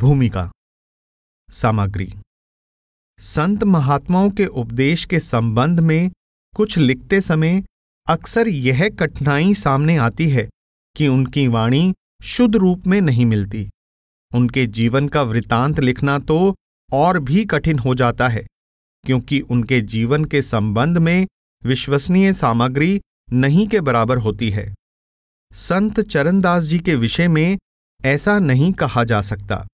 भूमिका सामग्री संत महात्माओं के उपदेश के संबंध में कुछ लिखते समय अक्सर यह कठिनाई सामने आती है कि उनकी वाणी शुद्ध रूप में नहीं मिलती उनके जीवन का वृतांत लिखना तो और भी कठिन हो जाता है क्योंकि उनके जीवन के संबंध में विश्वसनीय सामग्री नहीं के बराबर होती है संत चरणदास जी के विषय में ऐसा नहीं कहा जा सकता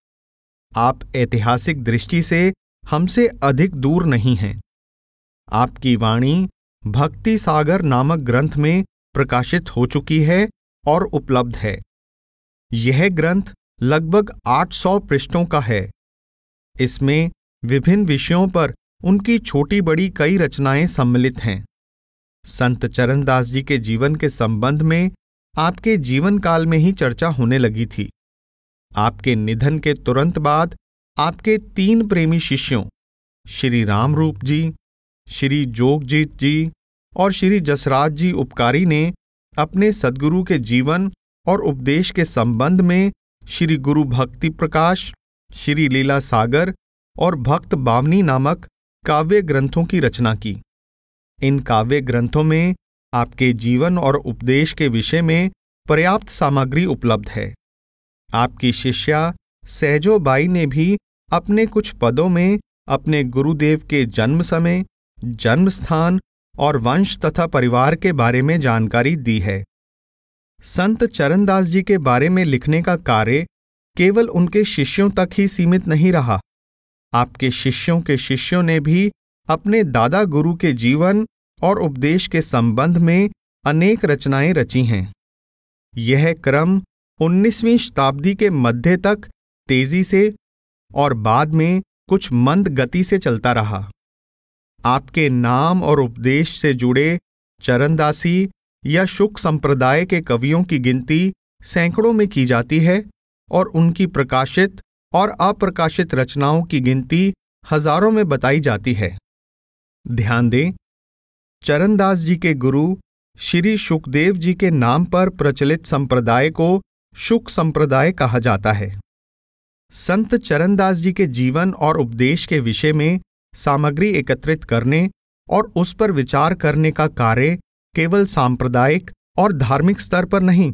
आप ऐतिहासिक दृष्टि से हमसे अधिक दूर नहीं हैं आपकी वाणी भक्ति सागर नामक ग्रंथ में प्रकाशित हो चुकी है और उपलब्ध है यह ग्रंथ लगभग 800 पृष्ठों का है इसमें विभिन्न विषयों पर उनकी छोटी बड़ी कई रचनाएं सम्मिलित हैं संत चरणदास जी के जीवन के संबंध में आपके जीवन काल में ही चर्चा होने लगी थी आपके निधन के तुरंत बाद आपके तीन प्रेमी शिष्यों श्री राम रूप जी श्री जोगजीत जी और श्री जसराज जी उपकारी ने अपने सदगुरु के जीवन और उपदेश के संबंध में श्री गुरु भक्ति प्रकाश श्री लीला सागर और भक्त बामनी नामक काव्य ग्रंथों की रचना की इन काव्य ग्रंथों में आपके जीवन और उपदेश के विषय में पर्याप्त सामग्री उपलब्ध है आपकी शिष्या सहजोबाई ने भी अपने कुछ पदों में अपने गुरुदेव के जन्म समय जन्म स्थान और वंश तथा परिवार के बारे में जानकारी दी है संत चरणदास जी के बारे में लिखने का कार्य केवल उनके शिष्यों तक ही सीमित नहीं रहा आपके शिष्यों के शिष्यों ने भी अपने दादा गुरु के जीवन और उपदेश के संबंध में अनेक रचनाएं रची हैं यह क्रम 19वीं शताब्दी के मध्य तक तेजी से और बाद में कुछ मंद गति से चलता रहा आपके नाम और उपदेश से जुड़े चरणदासी या शुक संप्रदाय के कवियों की गिनती सैकड़ों में की जाती है और उनकी प्रकाशित और अप्रकाशित रचनाओं की गिनती हजारों में बताई जाती है ध्यान दें चरणदास जी के गुरु श्री सुखदेव जी के नाम पर प्रचलित संप्रदाय को शुक संप्रदाय कहा जाता है संत चरणदास जी के जीवन और उपदेश के विषय में सामग्री एकत्रित करने और उस पर विचार करने का कार्य केवल सांप्रदायिक और धार्मिक स्तर पर नहीं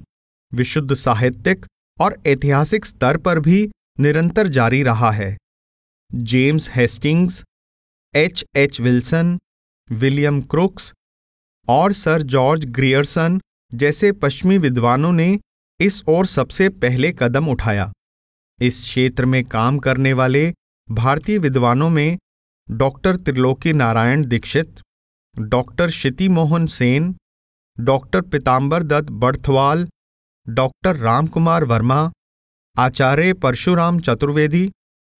विशुद्ध साहित्यिक और ऐतिहासिक स्तर पर भी निरंतर जारी रहा है James Hastings H H Wilson William Crooks और सर जॉर्ज ग्रियर्सन जैसे पश्चिमी विद्वानों ने इस ओर सबसे पहले कदम उठाया इस क्षेत्र में काम करने वाले भारतीय विद्वानों में doctor Triloki Narayan Dikshit doctor Kshiti Mohan Sen doctor Pitambar Dutt Barthwal doctor Ramkumar Verma Acharya Parshuram Chaturvedi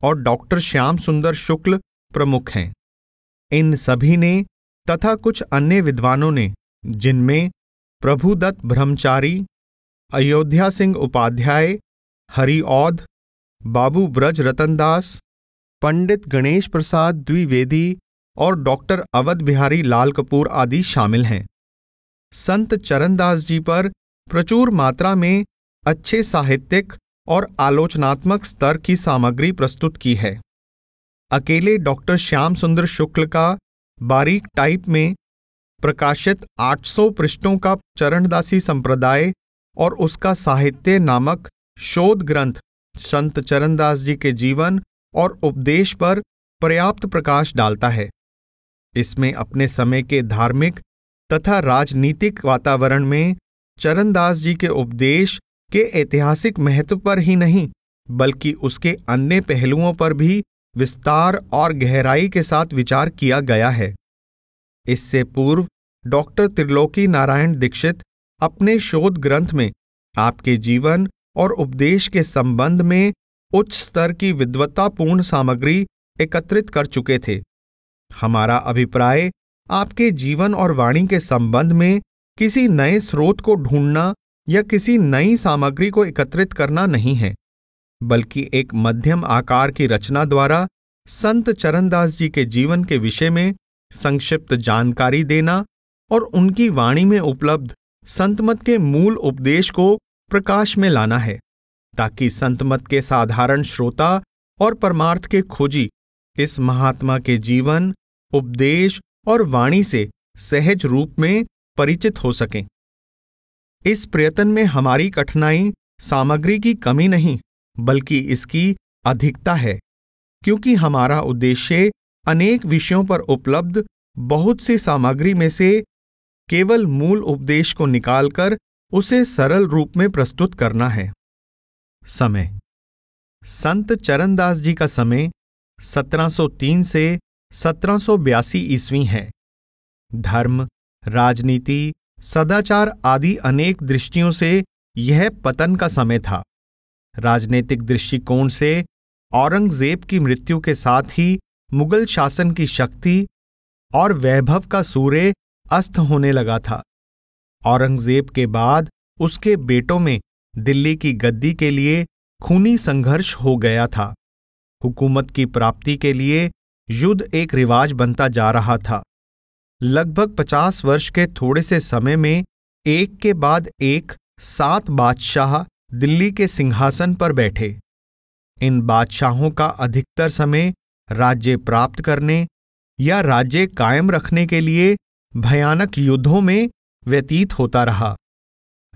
और डॉक्टर श्याम सुंदर शुक्ल प्रमुख हैं इन सभी ने तथा कुछ अन्य विद्वानों ने जिनमें प्रभुदत्त ब्रह्मचारी अयोध्या सिंह उपाध्याय हरि औध बाबू ब्रज रतनदास पंडित गणेश प्रसाद द्विवेदी और डॉक्टर अवध बिहारी लाल कपूर आदि शामिल हैं संत चरणदास जी पर प्रचुर मात्रा में अच्छे साहित्यिक और आलोचनात्मक स्तर की सामग्री प्रस्तुत की है अकेले डॉक्टर श्याम सुंदर शुक्ल का बारीक टाइप में प्रकाशित 800 पृष्ठों का चरणदासी संप्रदाय और उसका साहित्य नामक शोध ग्रंथ संत चरणदास जी के जीवन और उपदेश पर पर्याप्त प्रकाश डालता है इसमें अपने समय के धार्मिक तथा राजनीतिक वातावरण में चरणदास जी के उपदेश के ऐतिहासिक महत्व पर ही नहीं बल्कि उसके अन्य पहलुओं पर भी विस्तार और गहराई के साथ विचार किया गया है इससे पूर्व डॉक्टर त्रिलोकी नारायण दीक्षित अपने शोध ग्रंथ में आपके जीवन और उपदेश के संबंध में उच्च स्तर की विद्वत्तापूर्ण सामग्री एकत्रित कर चुके थे हमारा अभिप्राय आपके जीवन और वाणी के संबंध में किसी नए स्रोत को ढूंढना या किसी नई सामग्री को एकत्रित करना नहीं है बल्कि एक मध्यम आकार की रचना द्वारा संत चरणदास जी के जीवन के विषय में संक्षिप्त जानकारी देना और उनकी वाणी में उपलब्ध संतमत के मूल उपदेश को प्रकाश में लाना है ताकि संतमत के साधारण श्रोता और परमार्थ के खोजी इस महात्मा के जीवन उपदेश और वाणी से सहज रूप में परिचित हो सकें इस प्रयत्न में हमारी कठिनाई सामग्री की कमी नहीं बल्कि इसकी अधिकता है क्योंकि हमारा उद्देश्य अनेक विषयों पर उपलब्ध बहुत सी सामग्री में से केवल मूल उपदेश को निकालकर उसे सरल रूप में प्रस्तुत करना है समय संत चरणदास जी का समय 1703 से सत्रह ईस्वी है धर्म राजनीति सदाचार आदि अनेक दृष्टियों से यह पतन का समय था राजनीतिक दृष्टिकोण से औरंगजेब की मृत्यु के साथ ही मुगल शासन की शक्ति और वैभव का सूर्य अस्त होने लगा था औरंगजेब के बाद उसके बेटों में दिल्ली की गद्दी के लिए खूनी संघर्ष हो गया था हुकूमत की प्राप्ति के लिए युद्ध एक रिवाज बनता जा रहा था लगभग पचास वर्ष के थोड़े से समय में एक के बाद एक सात बादशाह दिल्ली के सिंहासन पर बैठे इन बादशाहों का अधिकतर समय राज्य प्राप्त करने या राज्य कायम रखने के लिए भयानक युद्धों में व्यतीत होता रहा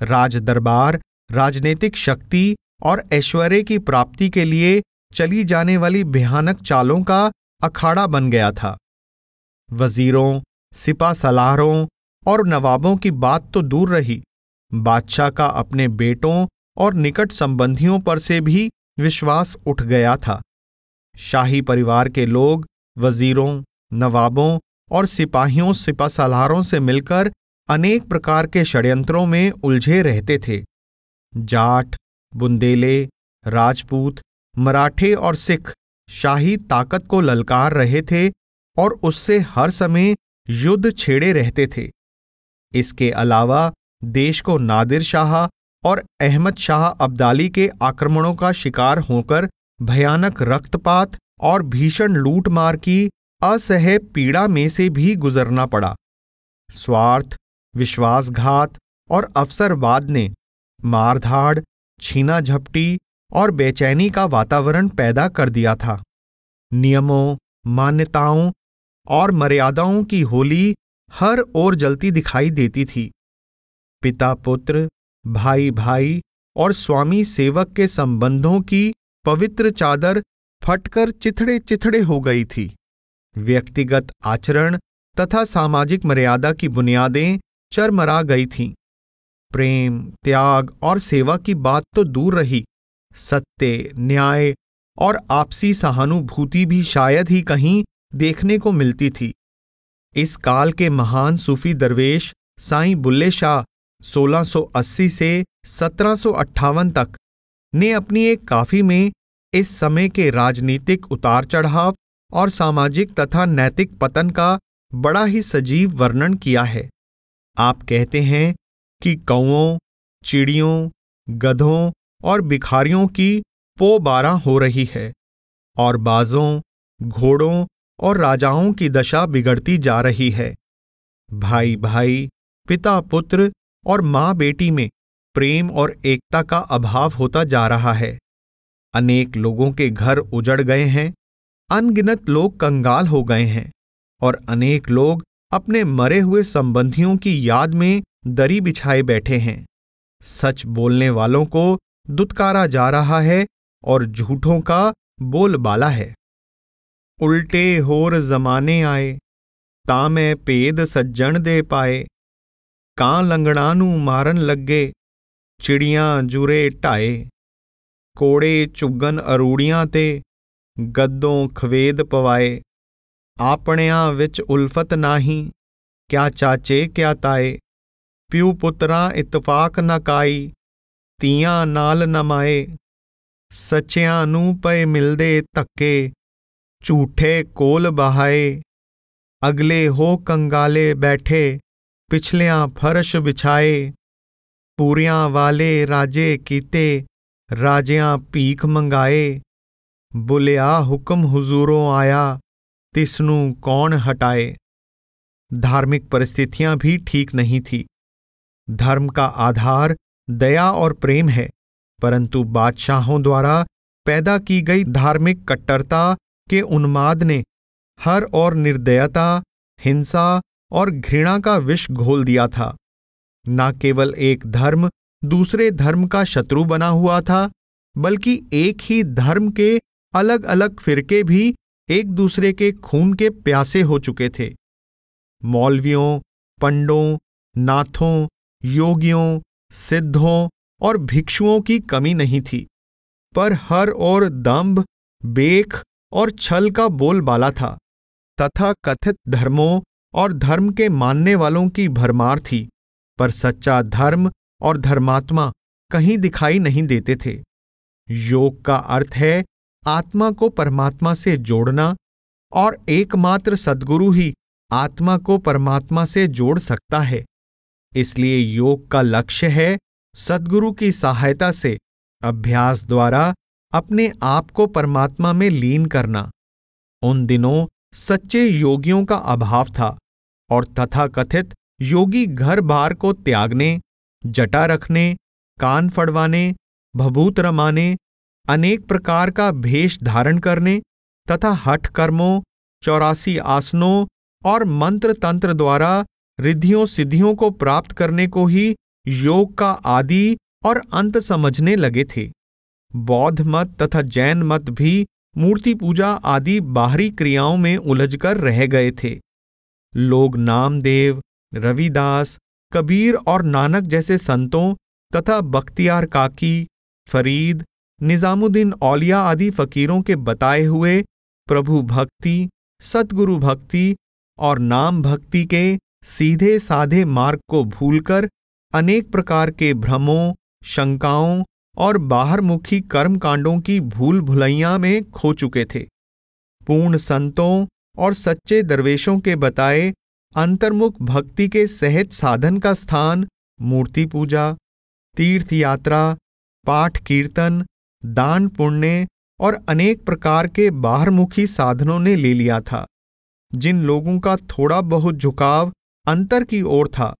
राजदरबार राजनीतिक शक्ति और ऐश्वर्य की प्राप्ति के लिए चली जाने वाली भयानक चालों का अखाड़ा बन गया था वजीरों सिपा सलाहरों और नवाबों की बात तो दूर रही बादशाह का अपने बेटों और निकट संबंधियों पर से भी विश्वास उठ गया था शाही परिवार के लोग वजीरों नवाबों और सिपाहियों सिपा सलारों से मिलकर अनेक प्रकार के षड्यंत्रों में उलझे रहते थे जाट बुंदेले राजपूत मराठे और सिख शाही ताकत को ललकार रहे थे और उससे हर समय युद्ध छेड़े रहते थे इसके अलावा देश को नादिर शाह और अहमद शाह अब्दाली के आक्रमणों का शिकार होकर भयानक रक्तपात और भीषण लूटमार की असह पीड़ा में से भी गुजरना पड़ा स्वार्थ विश्वासघात और अवसरवाद ने मारधाड़ छीना झपटी और बेचैनी का वातावरण पैदा कर दिया था नियमों मान्यताओं और मर्यादाओं की होली हर ओर जलती दिखाई देती थी पिता पुत्र भाई भाई और स्वामी सेवक के संबंधों की पवित्र चादर फटकर चिथड़े चिथड़े हो गई थी व्यक्तिगत आचरण तथा सामाजिक मर्यादा की बुनियादें चरमरा गई थीं प्रेम त्याग और सेवा की बात तो दूर रही सत्य न्याय और आपसी सहानुभूति भी शायद ही कहीं देखने को मिलती थी इस काल के महान सूफी दरवेश साई बुल्ले शाह 1680 से सत्रह तक ने अपनी एक काफी में इस समय के राजनीतिक उतार चढ़ाव और सामाजिक तथा नैतिक पतन का बड़ा ही सजीव वर्णन किया है आप कहते हैं कि कौओं चिड़ियों गधों और भिखारियों की पो बारा हो रही है और बाजों घोड़ों और राजाओं की दशा बिगड़ती जा रही है भाई भाई पिता पुत्र और माँ बेटी में प्रेम और एकता का अभाव होता जा रहा है अनेक लोगों के घर उजड़ गए हैं अनगिनत लोग कंगाल हो गए हैं और अनेक लोग अपने मरे हुए संबंधियों की याद में दरी बिछाए बैठे हैं सच बोलने वालों को दुत्कारा जा रहा है और झूठों का बोलबाला है उल्टे होर जमाने आए ता मैं पेद सज्जन दे पाए का ਲੰਗੜਾਂ मारन लगे ਲੱਗੇ जुरे ਜੁਰੇ कोड़े चुगन ਚੁੱਗਨ ते ਗੱਦੋਂ ਖਵੇਦ ਪਵਾਏ ਆਪਣਿਆਂ ਵਿੱਚ ਉਲਫਤ ਨਾਹੀ ਕਿਆ ਚਾਚੇ ਕਿਆ ਤਾਏ ਪਿਉ ਪੁੱਤਰਾਂ ਇਤਫਾਕ ਨਾ ਕਾਈ ਤੀਆਂ ਨਾਲ ਨਮਾਏ ਸੱਚਿਆਂ ਨੂੰ ਪਏ ਮਿਲਦੇ ਧੱਕੇ ਝੂਠੇ ਕੋਲ ਬਹਾਏ ਅਗਲੇ ਹੋ ਕੰਗਾਲੇ ਬੈਠੇ ਪਿਛਲਿਆਂ ਫਰਸ਼ ਵਿਛਾਏ ਪੂਰੀਆਂ ਵਾਲੇ ਰਾਜੇ ਕੀਤੇ ਰਾਜਿਆਂ ਭੀਖ ਮੰਗਾਏ बुलिया हुक्म हजूरों आया तिस कौन हटाए धार्मिक परिस्थितियां भी ठीक नहीं थी धर्म का आधार दया और प्रेम है परंतु बादशाहों द्वारा पैदा की गई धार्मिक कट्टरता के उन्माद ने हर और निर्दयता हिंसा और घृणा का विष घोल दिया था न केवल एक धर्म दूसरे धर्म का शत्रु बना हुआ था बल्कि एक ही धर्म के अलग अलग फिरके भी एक दूसरे के खून के प्यासे हो चुके थे मौलवियों पंडों नाथों योगियों सिद्धों और भिक्षुओं की कमी नहीं थी पर हर और दंभ बेख और छल का बोलबाला था तथा कथित धर्मों और धर्म के मानने वालों की भरमार थी पर सच्चा धर्म और धर्मात्मा कहीं दिखाई नहीं देते थे योग का अर्थ है आत्मा को परमात्मा से जोड़ना और एकमात्र सदगुरु ही आत्मा को परमात्मा से जोड़ सकता है इसलिए योग का लक्ष्य है सदगुरु की सहायता से अभ्यास द्वारा अपने आप को परमात्मा में लीन करना उन दिनों सच्चे योगियों का अभाव था और तथाकथित योगी घर बार को त्यागने जटा रखने कान फड़वाने भभूत रमाने अनेक प्रकार का भेष धारण करने तथा हठ कर्मों चौरासी आसनों और मंत्र तंत्र द्वारा रिद्धियों सिद्धियों को प्राप्त करने को ही योग का आदि और अंत समझने लगे थे बौद्ध मत तथा जैन मत भी मूर्ति पूजा आदि बाहरी क्रियाओं में उलझकर रह गए थे लोग नामदेव रविदास कबीर और नानक जैसे संतों तथा बख्तियार काकी फरीद निजामुद्दीन औलिया आदि फकीरों के बताए हुए प्रभु भक्ति सतगुरु भक्ति और नाम भक्ति के सीधे साधे मार्ग को भूलकर अनेक प्रकार के भ्रमों शंकाओं और बाहरमुखी कर्मकांडों की भूल भुलैया में खो चुके थे पूर्ण संतों और सच्चे दरवेशों के बताए अंतर्मुख भक्ति के सहज साधन का स्थान मूर्ति पूजा तीर्थ यात्रा पाठ कीर्तन दान पुण्य और अनेक प्रकार के बाहरमुखी साधनों ने ले लिया था जिन लोगों का थोड़ा बहुत झुकाव अंतर की ओर था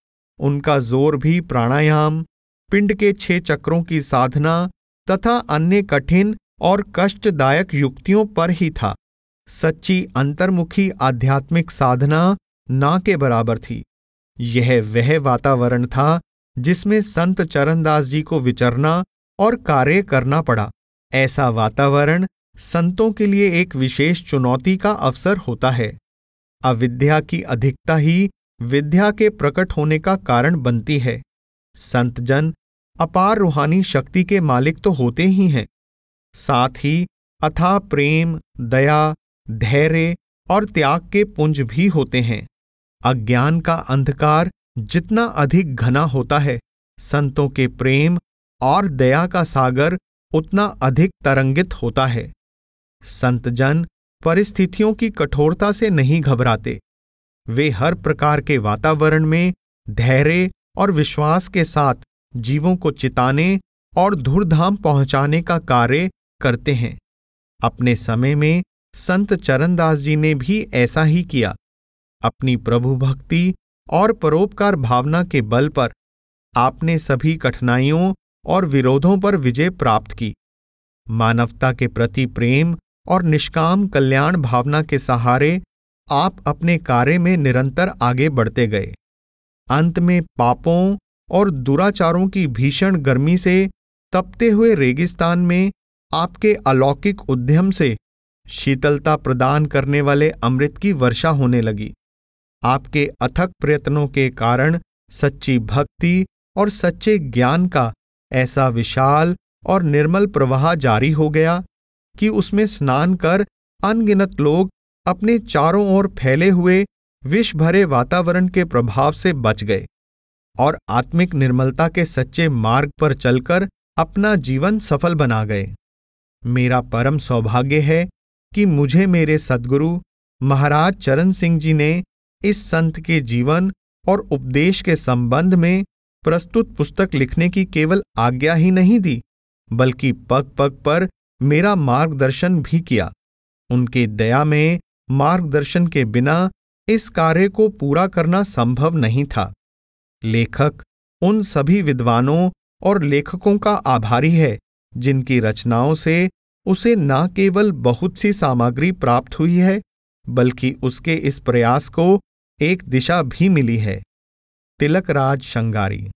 उनका जोर भी प्राणायाम पिंड के छह चक्रों की साधना तथा अन्य कठिन और कष्टदायक युक्तियों पर ही था सच्ची अंतर्मुखी आध्यात्मिक साधना ना के बराबर थी यह वह वातावरण था जिसमें संत चरणदास जी को विचरना और कार्य करना पड़ा ऐसा वातावरण संतों के लिए एक विशेष चुनौती का अवसर होता है अविद्या की अधिकता ही विद्या के प्रकट होने का कारण बनती है संतजन अपार रूहानी शक्ति के मालिक तो होते ही हैं साथ ही अथा प्रेम दया धैर्य और त्याग के पुंज भी होते हैं अज्ञान का अंधकार जितना अधिक घना होता है संतों के प्रेम और दया का सागर उतना अधिक तरंगित होता है संतजन परिस्थितियों की कठोरता से नहीं घबराते वे हर प्रकार के वातावरण में धैर्य और विश्वास के साथ जीवों को चिताने और धुरधाम पहुंचाने का कार्य करते हैं अपने समय में संत चरणदास जी ने भी ऐसा ही किया अपनी प्रभु भक्ति और परोपकार भावना के बल पर आपने सभी कठिनाइयों और विरोधों पर विजय प्राप्त की मानवता के प्रति प्रेम और निष्काम कल्याण भावना के सहारे आप अपने कार्य में निरंतर आगे बढ़ते गए अंत में पापों और दुराचारों की भीषण गर्मी से तपते हुए रेगिस्तान में आपके अलौकिक उद्यम से शीतलता प्रदान करने वाले अमृत की वर्षा होने लगी आपके अथक प्रयत्नों के कारण सच्ची भक्ति और सच्चे ज्ञान का ऐसा विशाल और निर्मल प्रवाह जारी हो गया कि उसमें स्नान कर अनगिनत लोग अपने चारों ओर फैले हुए विष भरे वातावरण के प्रभाव से बच गए और आत्मिक निर्मलता के सच्चे मार्ग पर चलकर अपना जीवन सफल बना गए मेरा परम सौभाग्य है कि मुझे मेरे सदगुरु महाराज चरण सिंह जी ने इस संत के जीवन और उपदेश के संबंध में प्रस्तुत पुस्तक लिखने की केवल आज्ञा ही नहीं दी बल्कि पग पग पर मेरा मार्गदर्शन भी किया उनके दया में मार्गदर्शन के बिना इस कार्य को पूरा करना संभव नहीं था लेखक उन सभी विद्वानों और लेखकों का आभारी है जिनकी रचनाओं से उसे न केवल बहुत सी सामग्री प्राप्त हुई है बल्कि उसके इस प्रयास को एक दिशा भी मिली है तिलकराज शंगारी